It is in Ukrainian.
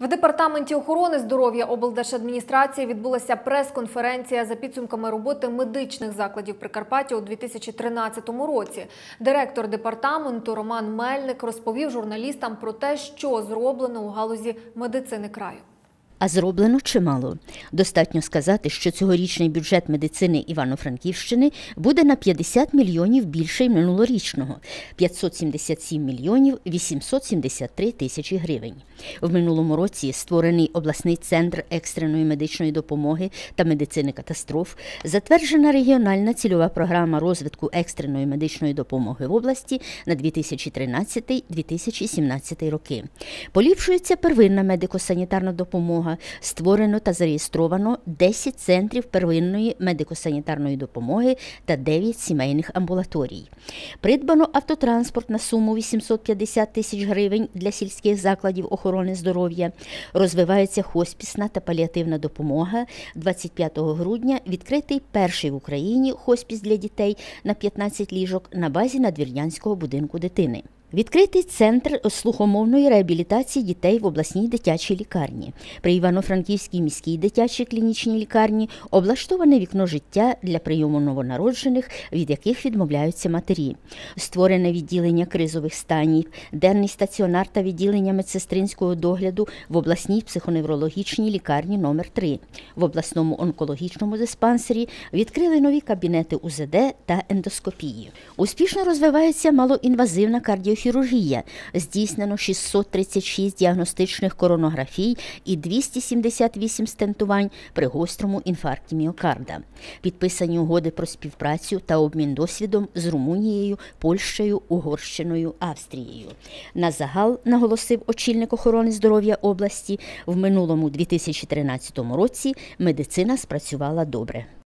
В департаменті охорони здоров'я облдержадміністрації відбулася прес-конференція за підсумками роботи медичних закладів Прикарпаття у 2013 році. Директор департаменту Роман Мельник розповів журналістам про те, що зроблено у галузі медицини краю. А зроблено чимало. Достатньо сказати, що цьогорічний бюджет медицини Івано-Франківщини буде на 50 мільйонів більше минулорічного 577 мільйонів 873 тисячі гривень. В минулому році створений обласний центр екстреної медичної допомоги та медицини катастроф, затверджена регіональна цільова програма розвитку екстреної медичної допомоги в області на 2013-2017 роки. Поліпшується первинна медико-санітарна допомога допомога створено та зареєстровано 10 центрів первинної медико-санітарної допомоги та 9 сімейних амбулаторій. Придбано автотранспорт на суму 850 тисяч гривень для сільських закладів охорони здоров'я. Розвивається хоспісна та паліативна допомога. 25 грудня відкритий перший в Україні хоспіс для дітей на 15 ліжок на базі надвірнянського будинку дитини. Відкритий центр слухомовної реабілітації дітей в обласній дитячій лікарні. При Івано-Франківській міській дитячій клінічній лікарні облаштоване вікно життя для прийому новонароджених, від яких відмовляються матері. Створене відділення кризових станів, денний стаціонар та відділення медсестринського догляду в обласній психоневрологічній лікарні номер 3 В обласному онкологічному диспансері відкрили нові кабінети УЗД та ендоскопії. Успішно розвивається малоінвазивна кардіохірургія нейрохірургія. Здійснено 636 діагностичних коронографій і 278 стентувань при гострому інфаркті міокарда. Підписані угоди про співпрацю та обмін досвідом з Румунією, Польщею, Угорщиною, Австрією. На загал наголосив очільник охорони здоров'я області в минулому 2013 році медицина спрацювала добре.